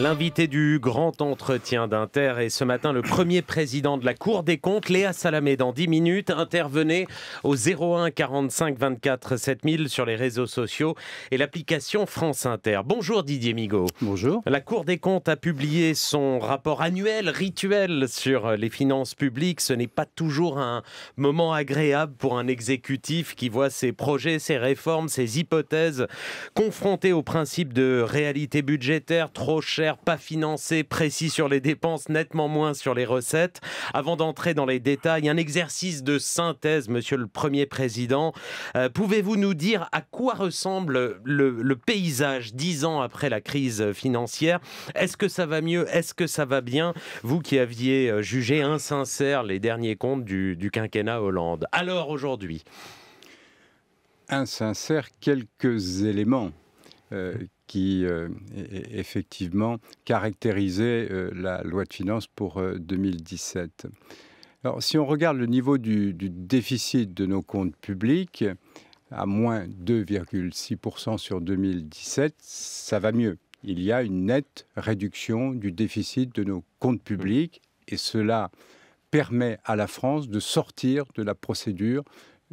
L'invité du grand entretien d'Inter est ce matin le premier président de la Cour des comptes, Léa Salamé. Dans 10 minutes, intervenez au 01 45 24 7000 sur les réseaux sociaux et l'application France Inter. Bonjour Didier Migaud. Bonjour. La Cour des comptes a publié son rapport annuel rituel sur les finances publiques. Ce n'est pas toujours un moment agréable pour un exécutif qui voit ses projets, ses réformes, ses hypothèses confrontés au principe de réalité budgétaire trop chère pas financé, précis sur les dépenses, nettement moins sur les recettes. Avant d'entrer dans les détails, un exercice de synthèse, monsieur le Premier Président. Euh, pouvez-vous nous dire à quoi ressemble le, paysage dix ans après la crise financière Est-ce que ça va mieux Est-ce que ça va bien Vous qui aviez euh, jugé insincère les derniers comptes du, quinquennat Hollande. Alors aujourd'hui insincère quelques éléments euh, qui euh, effectivement caractérisait euh, la loi de finances pour 2017. Euh, Alors, si on regarde le niveau du, du déficit de nos comptes publics, à moins 2,6% sur 2017, ça va mieux. Il y a une nette réduction du déficit de nos comptes publics et cela permet à la France de sortir de la procédure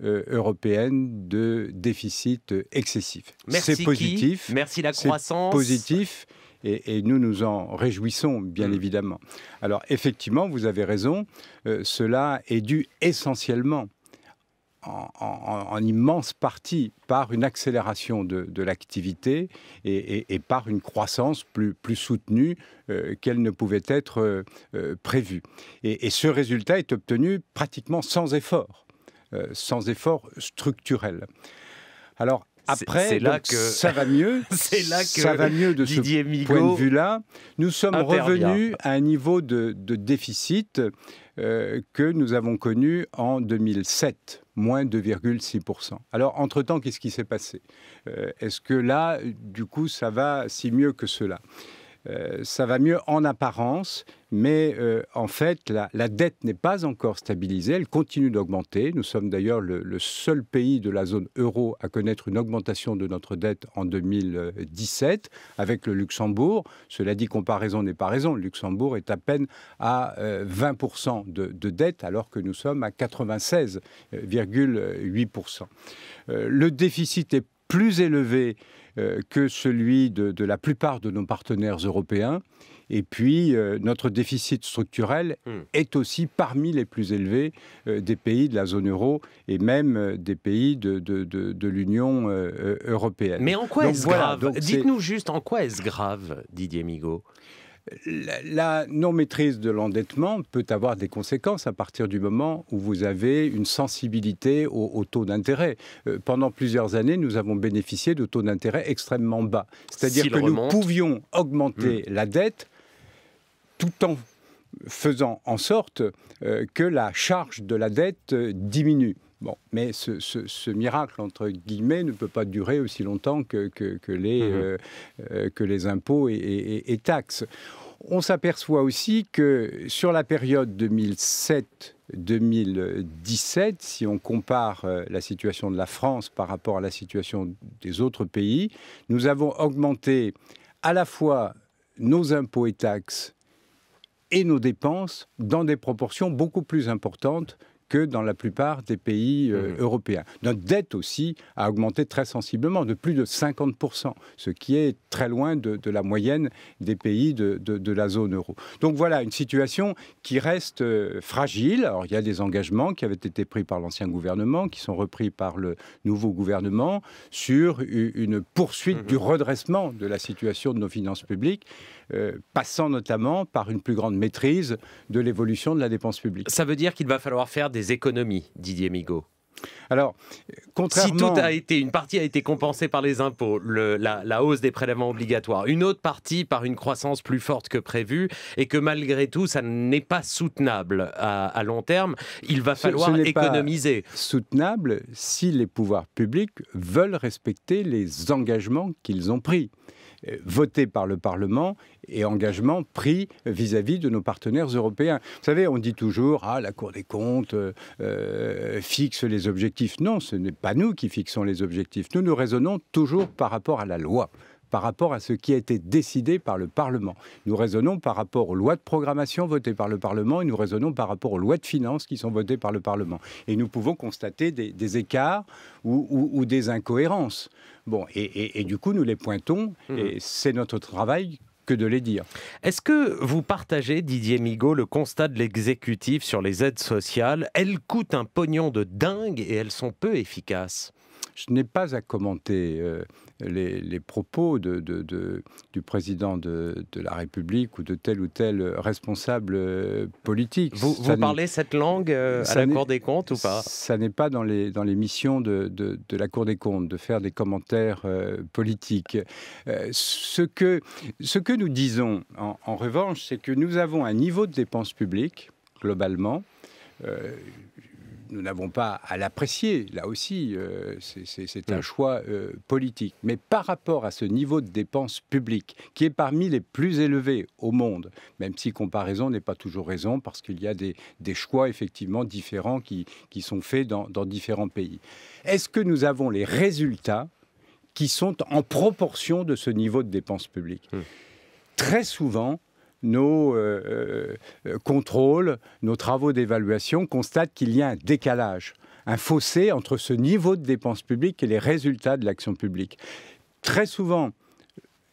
euh, européenne de déficit excessif. C'est positif. merci la croissance. Positif. Et, nous nous en réjouissons, bien mm. évidemment. Alors effectivement, vous avez raison, euh, cela est dû essentiellement en, immense partie par une accélération de, l'activité et, par une croissance plus, plus soutenue euh, qu'elle ne pouvait être prévue. et, ce résultat est obtenu pratiquement sans effort. Euh, sans effort structurel. Alors, après, c'est là que ça va mieux. c'est là que ça va mieux de ce point de vue-là. Nous sommes revenus à un niveau de, déficit euh, que nous avons connu en 2007, moins 2,6%. Alors, entre-temps, qu'est-ce qui s'est passé euh, Est-ce que là, du coup, ça va si mieux que cela euh, ça va mieux en apparence, mais euh, en fait, la, dette n'est pas encore stabilisée, elle continue d'augmenter. Nous sommes d'ailleurs le, seul pays de la zone euro à connaître une augmentation de notre dette en 2017, avec le Luxembourg. Cela dit, comparaison n'est pas raison. Le Luxembourg est à peine à 20% euh, de, de, dette, alors que nous sommes à 96,8%. le déficit est plus élevé euh, que celui de, la plupart de nos partenaires européens. Et puis, euh, notre déficit structurel hmm. est aussi parmi les plus élevés euh, des pays de la zone euro et même des pays de, l'Union européenne. Mais en quoi est-ce grave Dites-nous juste en quoi est-ce grave, Didier Migaud la non-maîtrise de l'endettement peut avoir des conséquences à partir du moment où vous avez une sensibilité au, taux d'intérêt. Euh, pendant plusieurs années, nous avons bénéficié de taux d'intérêt extrêmement bas. C'est-à-dire que nous pouvions augmenter hmm. la dette tout en faisant en sorte euh, que la charge de la dette euh, diminue. Bon, mais ce, miracle, entre guillemets, ne peut pas durer aussi longtemps que, mhm. euh, euh, les, impôts et, et taxes. On s'aperçoit aussi que sur la période 2007 2017, si on compare euh, la situation de la France par rapport à la situation des autres pays, nous avons augmenté à la fois nos impôts et taxes et nos dépenses dans des proportions beaucoup plus importantes que dans la plupart des pays euh, mmh. européens. Notre dette aussi a augmenté très sensiblement, de plus de 50%, ce qui est très loin de, la moyenne des pays de, la zone euro. Donc voilà, une situation qui reste euh, fragile. Alors il y a des engagements qui avaient été pris par l'ancien gouvernement, qui sont repris par le nouveau gouvernement, sur une poursuite mmh, du mmh. redressement de la situation de nos finances publiques. Euh, passant notamment par une plus grande maîtrise de l'évolution de la dépense publique. Ça veut dire qu'il va falloir faire des économies, Didier Migaud alors, contrairement... Si tout a été, une partie a été compensée par les impôts, la, hausse des prélèvements obligatoires, une autre partie par une croissance plus forte que prévue, et que malgré tout, ça n'est pas soutenable à, long terme, il va falloir économiser. soutenable si les pouvoirs publics veulent respecter les engagements qu'ils ont pris. Euh, voté par le Parlement et engagement pris vis-à-vis de nos partenaires européens. Vous savez, on dit toujours, ah, la Cour des comptes euh, euh, fixe les objectifs. Non, ce n'est pas nous qui fixons les objectifs. Nous, nous raisonnons toujours par rapport à la loi par rapport à ce qui a été décidé par le Parlement. Nous raisonnons par rapport aux lois de programmation votées par le Parlement et nous raisonnons par rapport aux lois de finances qui sont votées par le Parlement. Et nous pouvons constater des, écarts ou, des incohérences. Bon, et, du coup, nous les pointons, mhm. et c'est notre travail que de les dire. Est-ce que vous partagez, Didier Migaud, le constat de l'exécutif sur les aides sociales Elles coûtent un pognon de dingue et elles sont peu efficaces. Je n'ai pas à commenter euh, les, propos de, du président de, la République ou de tel ou tel responsable euh, politique. Vous, parlez cette langue euh, à la Cour des comptes ou pas Ça n'est pas dans les, dans les missions de, la Cour des comptes de faire des commentaires politiques. ce, que, ce que nous disons, en, revanche, c'est que nous avons un niveau de dépenses publiques globalement nous n'avons pas à l'apprécier. Là aussi, euh, c'est un mm. choix euh, politique. Mais par rapport à ce niveau de dépenses publiques, qui est parmi les plus élevés au monde, même si comparaison n'est pas toujours raison, parce qu'il y a des, choix effectivement différents qui, sont faits dans, différents pays. Est-ce que nous avons les résultats qui sont en proportion de ce niveau de dépenses publiques mm. Très souvent, nos euh, euh, euh, contrôles, nos travaux d'évaluation constatent qu'il y a un décalage, un fossé entre ce niveau de dépenses publiques et les résultats de l'action publique. Très souvent,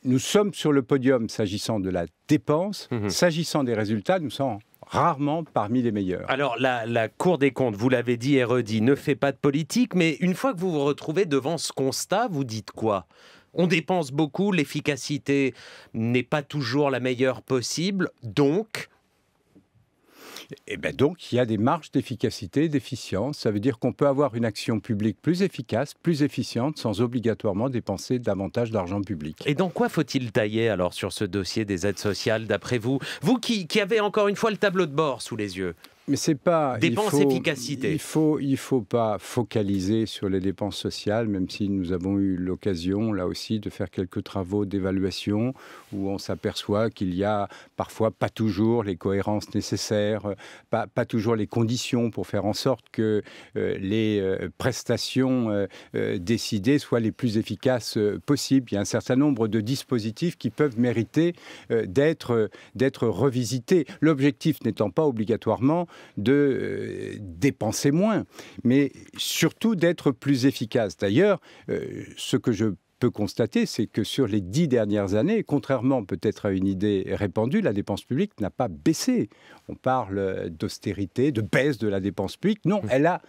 nous sommes sur le podium s'agissant de la dépense, mhm. s'agissant des résultats, nous sommes rarement parmi les meilleurs. Alors la Cour des comptes, vous l'avez dit et redit, ne fait pas de politique, mais une fois que vous vous retrouvez devant ce constat, vous dites quoi on dépense beaucoup, l'efficacité n'est pas toujours la meilleure possible, donc... Et eh ben donc, il y a des marges d'efficacité, d'efficience. Ça veut dire qu'on peut avoir une action publique plus efficace, plus efficiente, sans obligatoirement dépenser davantage d'argent public. Et dans quoi faut-il tailler alors sur ce dossier des aides sociales, d'après vous Vous qui avez encore une fois le tableau de bord sous les yeux mais c'est pas dépenses efficacité. Il faut il faut pas focaliser sur les dépenses sociales, même si nous avons eu l'occasion là aussi de faire quelques travaux d'évaluation où on s'aperçoit qu'il y a parfois pas toujours les cohérences nécessaires, pas pas toujours les conditions pour faire en sorte que euh, les euh, prestations euh, décidées soient les plus efficaces possibles. Il y a un certain nombre de dispositifs qui peuvent mériter d'être d'être revisités. L'objectif n'étant pas obligatoirement de euh, dépenser moins, mais surtout d'être plus efficace. D'ailleurs, euh, ce que je peux constater, c'est que sur les dix dernières années, contrairement peut-être à une idée répandue, la dépense publique n'a pas baissé. On parle euh, d'austérité, de baisse de la dépense publique. Non, mmh. elle a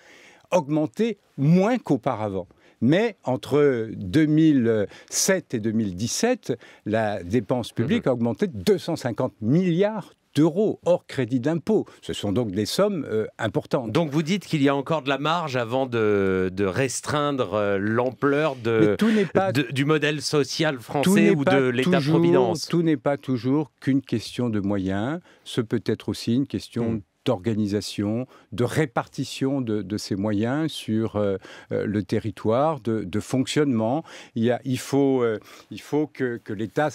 augmenté moins qu'auparavant. Mais entre 2007 et 2017, la dépense publique mmh. a augmenté de 250 milliards d'euros hors crédit d'impôt. Ce sont donc des sommes euh, importantes. Donc vous dites qu'il y a encore de la marge avant de, restreindre euh, l'ampleur de, du modèle social français ou de l'État-providence. Tout n'est pas toujours qu'une question de moyens. Ce peut être aussi une question hmm. d'organisation, de répartition de, ces moyens sur euh, le territoire, de, fonctionnement. Il, il, faut, il faut que, que l'État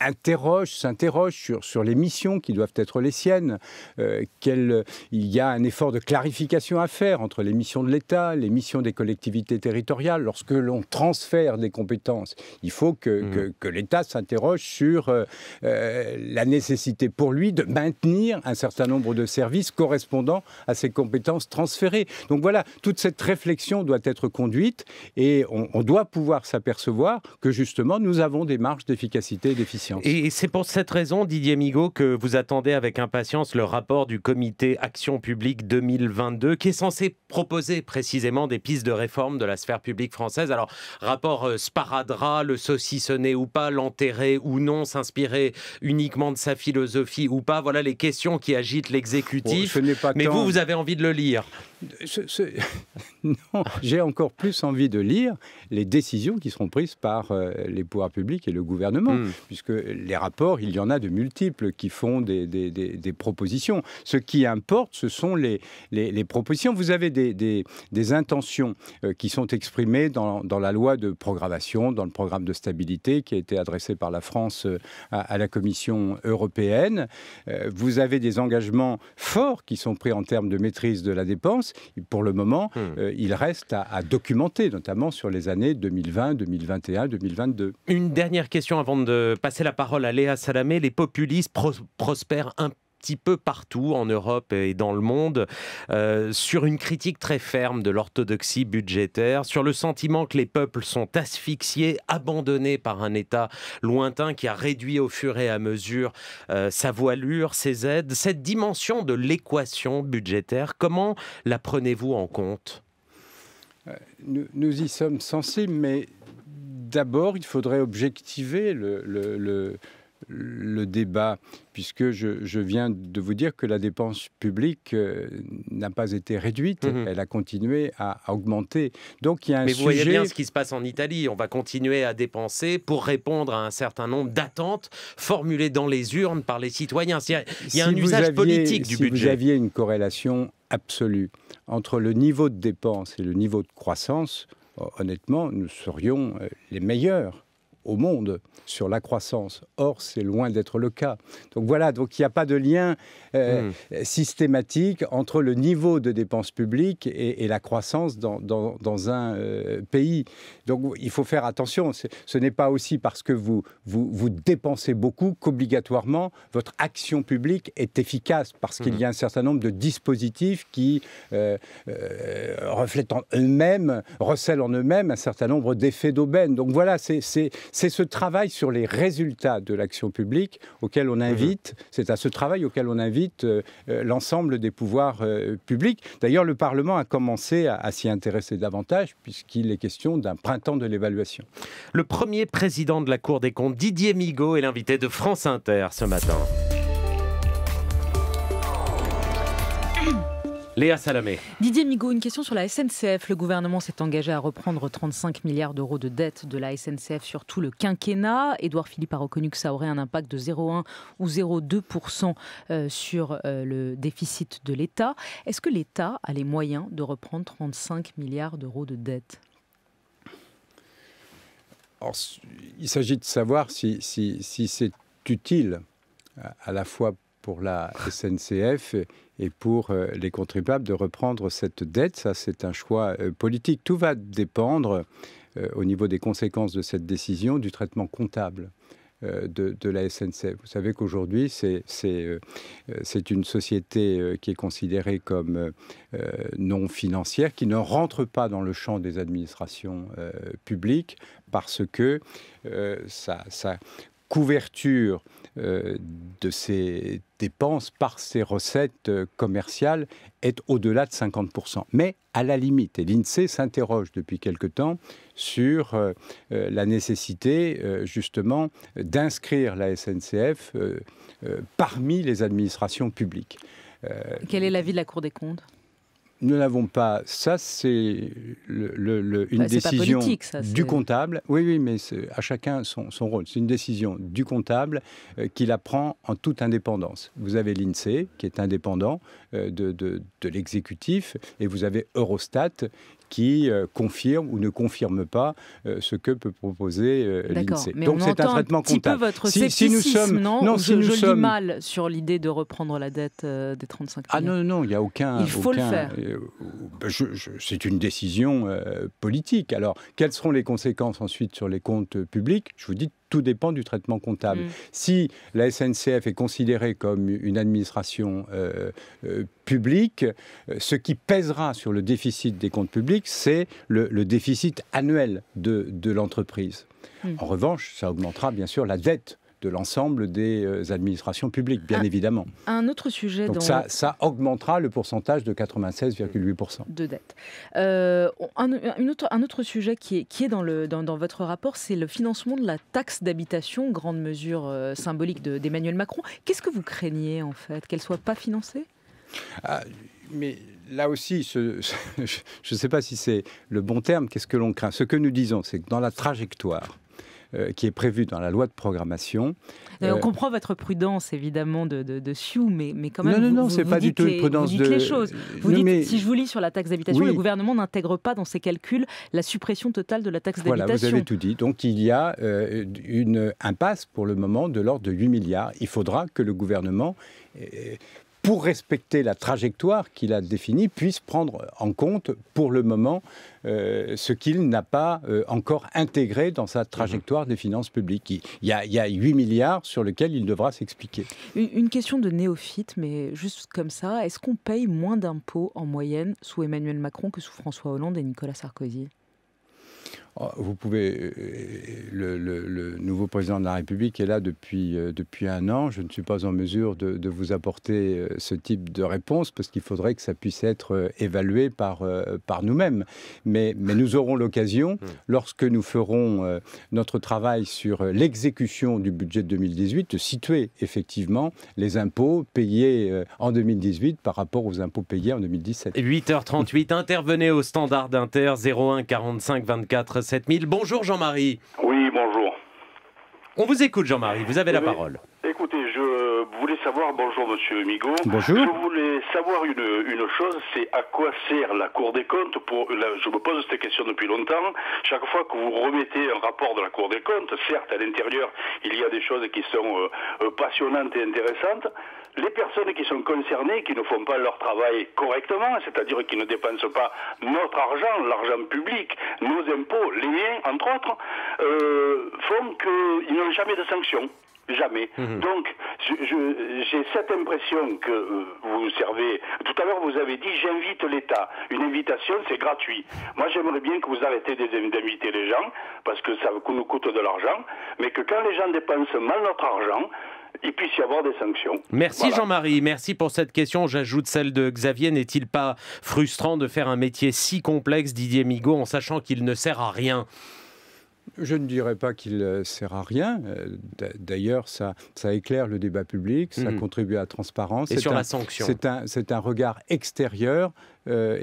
interroge, s'interroge sur, sur les missions qui doivent être les siennes. Euh, il y a un effort de clarification à faire entre les missions de l'État, les missions des collectivités territoriales. Lorsque l'on transfère des compétences, il faut que, mmh. que, l'État s'interroge sur euh, euh, la nécessité pour lui de maintenir un certain nombre de services correspondant à ses compétences transférées. Donc voilà, toute cette réflexion doit être conduite et on, doit pouvoir s'apercevoir que justement nous avons des marges d'efficacité et d'efficacité et c'est pour cette raison, Didier Migaud, que vous attendez avec impatience le rapport du comité Action publique 2022, qui est censé proposer précisément des pistes de réforme de la sphère publique française. Alors, rapport Sparadra, euh, sparadrap, le saucissonner ou pas, l'enterrer ou non, s'inspirer uniquement de sa philosophie ou pas, voilà les questions qui agitent l'exécutif. Oh, Mais vous, vous avez envie de le lire Non, j'ai encore plus envie de lire les décisions qui seront prises par euh, les pouvoirs publics et le gouvernement, hmm. puisque les rapports, il y en a de multiples qui font des, propositions. Ce qui importe, ce sont les, les, propositions. Vous avez des, intentions euh, qui sont exprimées dans, la loi de programmation, dans le programme de stabilité qui a été adressé par la France euh, à, la Commission européenne. Euh, vous avez des engagements forts qui sont pris en termes de maîtrise de la dépense. Pour le moment, hmm. il reste à, à documenter, notamment sur les années 2020, 2021, 2022. Une dernière question avant de passer la la parole à Léa Salamé, les populistes prospèrent un petit peu partout en Europe et dans le monde euh, sur une critique très ferme de l'orthodoxie budgétaire, sur le sentiment que les peuples sont asphyxiés, abandonnés par un État lointain qui a réduit au fur et à mesure euh, sa voilure, ses aides. Cette dimension de l'équation budgétaire, comment la prenez-vous en compte euh, nous, nous, y sommes sensibles, mais d'abord, il faudrait objectiver le, débat, puisque je, viens de vous dire que la dépense publique euh, n'a pas été réduite, mhm. elle a continué à, augmenter. Donc il y a un Mais vous voyez bien ce qui se passe en Italie, on va continuer à dépenser pour répondre à un certain nombre d'attentes formulées dans les urnes par les citoyens. Il y a, un usage politique du si Vous aviez une corrélation absolue entre le niveau de dépense et le niveau de croissance, honnêtement, nous serions euh, les meilleurs au monde sur la croissance. Or, c'est loin d'être le cas. Donc voilà, donc il n'y a pas de lien euh, hmm. systématique entre le niveau de dépenses publiques et, la croissance dans, dans, un euh, pays. Donc il faut faire attention. Ce n'est pas aussi parce que vous, vous, dépensez beaucoup qu'obligatoirement votre action publique est efficace, parce qu'il y a hmm. un certain nombre de dispositifs qui euh, euh, reflètent en eux-mêmes, recèlent en eux-mêmes un certain nombre d'effets d'aubaine. Donc voilà, c'est c'est ce travail sur les résultats de l'action publique auquel on invite, mhm. c'est à ce travail auquel on invite euh, euh, l'ensemble des pouvoirs euh, publics. D'ailleurs, le Parlement a commencé à, à s'y intéresser davantage puisqu'il est question d'un printemps de l'évaluation. Le premier président de la Cour des comptes, Didier Migaud, est l'invité de France Inter ce matin. Léa Salamé. Didier Migaud, une question sur la SNCF. Le gouvernement s'est engagé à reprendre 35 milliards d'euros de dettes de la SNCF sur tout le quinquennat. Édouard Philippe a reconnu que ça aurait un impact de 0,1 ou 0,2% euh, sur euh, le déficit de l'État. Est-ce que l'État a les moyens de reprendre 35 milliards d'euros de dette il s'agit de savoir si, si c'est utile à la fois pour pour la SNCF et pour euh, les contribuables de reprendre cette dette. Ça, c'est un choix euh, politique. Tout va dépendre, euh, au niveau des conséquences de cette décision, du traitement comptable. de, la SNCF. Vous savez qu'aujourd'hui, c'est c'est une société qui est considérée comme non financière, qui ne rentre pas dans le champ des administrations publiques parce que sa couverture euh, de ses dépenses par ses recettes euh, commerciales est au-delà de 50%. Mais à la limite, et l'INSEE s'interroge depuis quelque temps sur euh, la nécessité justement d'inscrire la SNCF parmi les administrations publiques. Quel est l'avis de la Cour des comptes nous n'avons pas. Ça, c'est une bah, décision du comptable. Oui, oui, mais à chacun son, rôle. C'est une décision du comptable euh, qui la prend en toute indépendance. Vous avez l'INSEE, qui est indépendant euh, de l'exécutif, et vous avez Eurostat, qui euh, confirme ou ne confirme pas euh, ce que peut proposer euh, l'INSEE. Donc c'est un traitement comptable. votre si, si nous sommes, non, non si mal sur l'idée de reprendre la dette des 35 ans Ah non, non, il y a aucun. Il faut le faire. Ben, c'est une décision politique. Alors, quelles seront les conséquences ensuite sur les comptes publics Je vous dis tout dépend du traitement comptable. Mm. Si la SNCF est considérée comme une administration euh, euh, publique, euh, ce qui pèsera sur le déficit des comptes publics, c'est le, déficit annuel de, l'entreprise. Mm. En revanche, ça augmentera bien sûr la dette de l'ensemble des euh, administrations publiques, bien ah, évidemment. Un autre sujet. Donc ça, ça augmentera le pourcentage de 96,8%. De dette. Euh, un, autre, sujet qui est, dans, votre rapport, c'est le financement de la taxe d'habitation, grande mesure euh, symbolique d'Emmanuel Macron. Qu'est-ce que vous craignez en fait Qu'elle ne soit pas financée ah, mais là aussi, je ne sais pas si c'est le bon terme, qu'est-ce que l'on craint Ce que nous disons, c'est que dans la trajectoire euh, qui est prévu dans la loi de programmation. Euh, on euh, comprend votre prudence, évidemment, de, de, Sioux, mais, mais quand même. Non, c'est pas du tout vous dites les choses. si je vous lis sur la taxe d'habitation, le gouvernement n'intègre pas dans ses calculs la suppression totale de la taxe d'habitation. Voilà, vous avez tout dit. Donc il y a une impasse pour le moment de l'ordre de 8 milliards. Il faudra que le gouvernement pour respecter la trajectoire qu'il a définie, puisse prendre en compte pour le moment euh, ce qu'il n'a pas euh, encore intégré dans sa trajectoire des finances publiques. Il y, a, 8 milliards sur lesquels il devra s'expliquer. une question de néophyte, mais juste comme ça, est-ce qu'on paye moins d'impôts en moyenne sous Emmanuel Macron que sous François Hollande et Nicolas Sarkozy Oh, vous pouvez. Euh, euh, le, nouveau président de la République est là depuis, euh, depuis un an. Je ne suis pas en mesure de, vous apporter ce type de réponse parce qu'il faudrait que ça puisse être évalué par, par nous-mêmes. Mais, mais nous aurons l'occasion, hmm. lorsque nous ferons notre travail sur l'exécution du budget de 2018, de situer effectivement les impôts payés en 2018 par rapport aux impôts payés en 2017. 8h38, intervenez au standard d'Inter 01 Bonjour Jean-Marie. Oui, bonjour. On vous écoute Jean-Marie, vous avez la parole. Écoutez, je voulais savoir, bonjour Monsieur Migaud. Bonjour. Je voulais savoir une, chose, c'est à quoi sert la Cour des comptes pour, je me pose cette question depuis longtemps. Chaque fois que vous remettez un rapport de la Cour des comptes, certes à l'intérieur il y a des choses qui sont euh, euh, passionnantes et intéressantes, les personnes qui sont concernées, qui ne font pas leur travail correctement, c'est-à-dire qui ne dépensent pas notre argent, l'argent public, nos impôts, les liens, entre autres, euh, font qu'ils n'ont jamais de sanctions. Jamais. Mmh Donc, j'ai cette impression que euh, vous servez. Tout à l'heure, vous avez dit j'invite l'État. Une invitation, c'est gratuit. Moi, j'aimerais bien que vous arrêtez d'inviter les gens, parce que ça nous coûte de l'argent, mais que quand les gens dépensent mal notre argent, il puisse y avoir des sanctions. Merci Jean-Marie, merci pour cette question. J'ajoute celle de Xavier. N'est-il pas frustrant de faire un métier si complexe, Didier Migaud, en sachant qu'il ne sert à rien je ne dirais pas qu'il euh, sert à rien. Euh, d'ailleurs, ça, éclaire le débat public, ça mhm. contribue à la transparence. Et sur la sanction. C'est un, regard extérieur euh,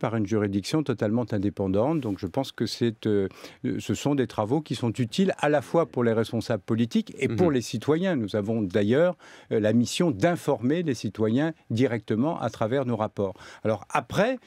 par une juridiction totalement indépendante. Donc je pense que c'est, euh, euh, ce sont des travaux qui sont utiles à la fois pour les responsables politiques et pour mhm. les citoyens. Nous avons d'ailleurs euh, la mission d'informer les citoyens directement à travers nos rapports. Alors après,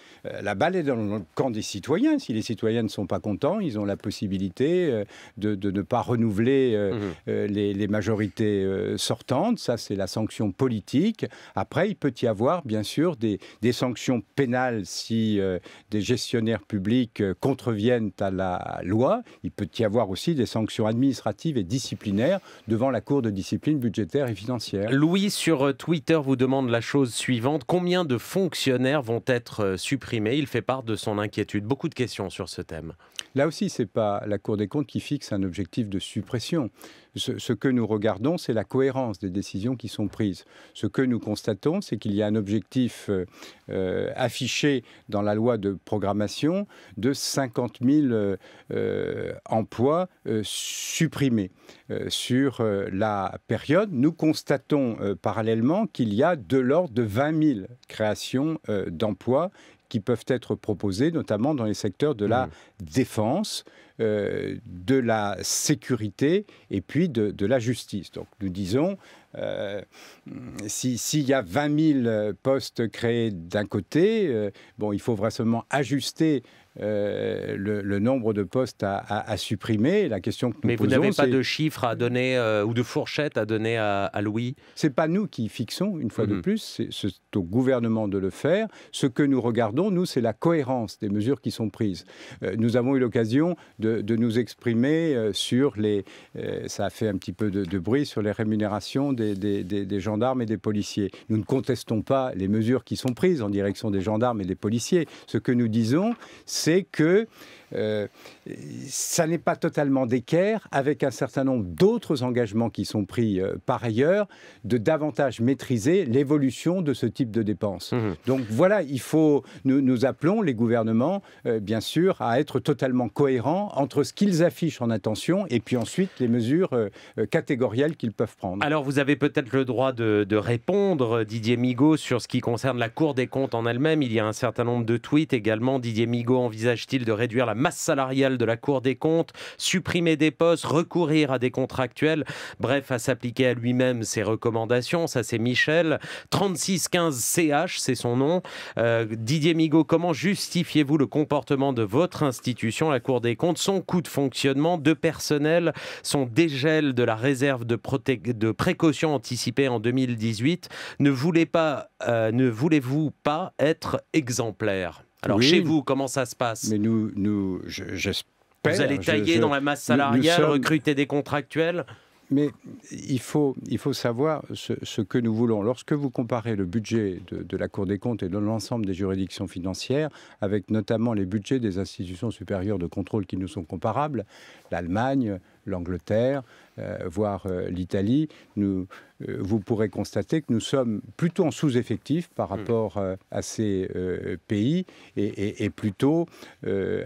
la balle est dans le camp des citoyens. Si les citoyens ne sont pas contents, ils ont la possibilité de, ne pas renouveler mhm. les, majorités sortantes. Ça, c'est la sanction politique. Après, il peut y avoir, bien sûr, des, des sanctions pénales si euh, des gestionnaires publics euh, contreviennent à la loi. Il peut y avoir aussi des sanctions administratives et disciplinaires devant la Cour de discipline budgétaire et financière. Louis, sur euh, Twitter, vous demande la chose suivante. Combien de fonctionnaires vont être supprimés Il fait part de son inquiétude. Beaucoup de questions sur ce thème. Là aussi, ce n'est pas la Cour des comptes qui fixe un objectif de suppression. Ce, que nous regardons, c'est la cohérence des décisions qui sont prises. Ce que nous constatons, c'est qu'il y a un objectif euh, euh, affiché dans la loi de programmation de 50 000 euh, emplois supprimés sur la période. Nous constatons parallèlement qu'il y a de l'ordre de 20 000 créations d'emplois qui peuvent être proposés, notamment dans les secteurs de la mmh. défense, euh, de la sécurité et puis de, la justice. Donc nous disons, euh, s'il y a 20 000 postes créés d'un côté, euh, bon, il faut vraisemblablement ajuster euh, le, nombre de postes à, supprimer. La question que nous Mais vous n'avez pas de chiffres à donner euh, ou de fourchette à donner à, à Louis C'est pas nous qui fixons, une fois de mhm. plus, c'est au gouvernement de le faire. Ce que nous regardons, nous, c'est la cohérence des mesures qui sont prises. Euh, nous avons eu l'occasion de, nous exprimer sur les. ça a fait un petit peu de, bruit sur les rémunérations des, des, gendarmes et des policiers. Nous ne contestons pas les mesures qui sont prises en direction des gendarmes et des policiers. Ce que nous disons, c'est c'est que euh, ça n'est pas totalement d'équerre avec un certain nombre d'autres engagements qui sont pris euh, par ailleurs de davantage maîtriser l'évolution de ce type de dépenses. Mmh. Donc voilà, il faut, nous, appelons les gouvernements, euh, bien sûr, à être totalement cohérents entre ce qu'ils affichent en intention et puis ensuite les mesures catégorielles qu'ils peuvent prendre. Alors vous avez peut-être le droit de, de répondre, Didier Migaud, sur ce qui concerne la Cour des comptes en elle-même. Il y a un certain nombre de tweets également. Didier Migaud envisage-t-il de réduire la masse salariale de la Cour des comptes, supprimer des postes, recourir à des contractuels, bref, à s'appliquer à lui-même ses recommandations. Ça, c'est Michel. 3615CH, c'est son nom. Euh, Didier Migaud, comment justifiez-vous le comportement de votre institution, la Cour des comptes, son coût de fonctionnement, de personnel, son dégel de la réserve de, de précaution anticipée en 2018 Ne voulez pas, euh, ne voulez-vous pas être exemplaire alors chez vous, comment ça se passe Mais nous, nous j'espère. vous allez tailler dans la masse salariale, recruter des contractuels mais il faut, il faut savoir ce, que nous voulons. Lorsque vous comparez le budget de la Cour des comptes et de l'ensemble des juridictions financières, avec notamment les budgets des institutions supérieures de contrôle qui nous sont comparables, l'Allemagne, l'Angleterre, euh, voire euh, l'Italie, euh, vous pourrez constater que nous sommes plutôt en sous-effectif par hmm. rapport à ces pays et, plutôt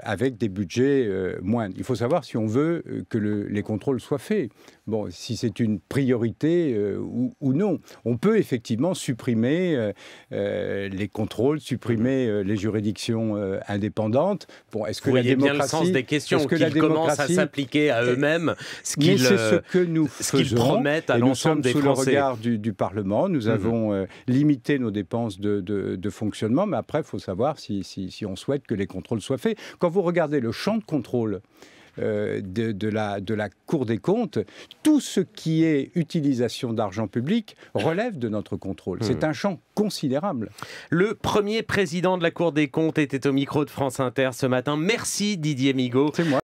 avec des budgets moindres. Il faut savoir si on veut que les contrôles soient faits. Bon, si c'est une priorité ou, non. On peut effectivement supprimer les contrôles, supprimer hmm. les juridictions indépendantes. Bon, est-ce que Vous la démocratie, bien le sens des questions qui commencent à s'appliquer à eux-mêmes c'est ce qu'ils euh, ce que nous promettent à l'ensemble des Nous sommes Sous le regard du, Parlement, nous mhm. avons euh, limité nos dépenses de, fonctionnement, mais après, il faut savoir si, on souhaite que les contrôles soient faits. Quand vous regardez le champ de contrôle, euh, de, la, de la Cour des comptes, tout ce qui est utilisation d'argent public relève de notre contrôle. C'est mhm. un champ considérable. Le premier président de la Cour des comptes était au micro de France Inter ce matin. Merci Didier Migaud. C'est moi.